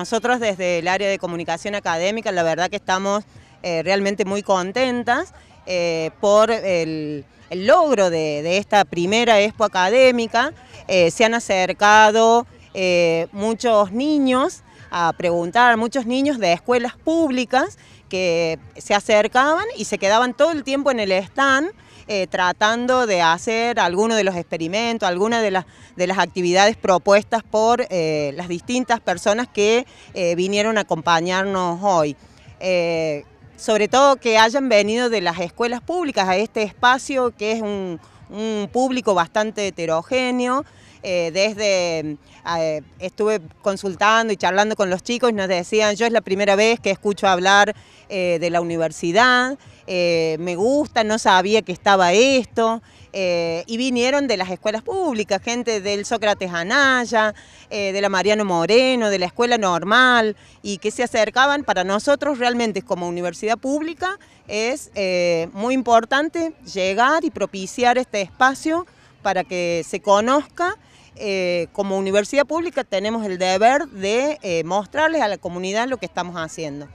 Nosotros desde el área de comunicación académica, la verdad que estamos eh, realmente muy contentas eh, por el, logro de, esta primera expo académica. Eh, se han acercado muchos niños a preguntar, muchos niños de escuelas públicas que se acercaban y se quedaban todo el tiempo en el stand eh, tratando de hacer algunos de los experimentos, algunas de las, de las actividades propuestas por eh, las distintas personas que eh, vinieron a acompañarnos hoy. sobre todo que hayan venido de las escuelas públicas a este espacio que es un, un público bastante heterogéneo. Eh, desde eh, estuve consultando y charlando con los chicos y nos decían, yo es la primera vez que escucho hablar eh, de la universidad, me gusta, no sabía que estaba esto. y vinieron de las escuelas públicas, gente del Sócrates Anaya, de la Mariano Moreno, de la Escuela Normal, y que se acercaban para nosotros realmente como universidad pública es muy importante llegar y propiciar este este espacio para que se conozca. Eh, como universidad pública tenemos el deber de eh, mostrarles a la comunidad lo que estamos haciendo.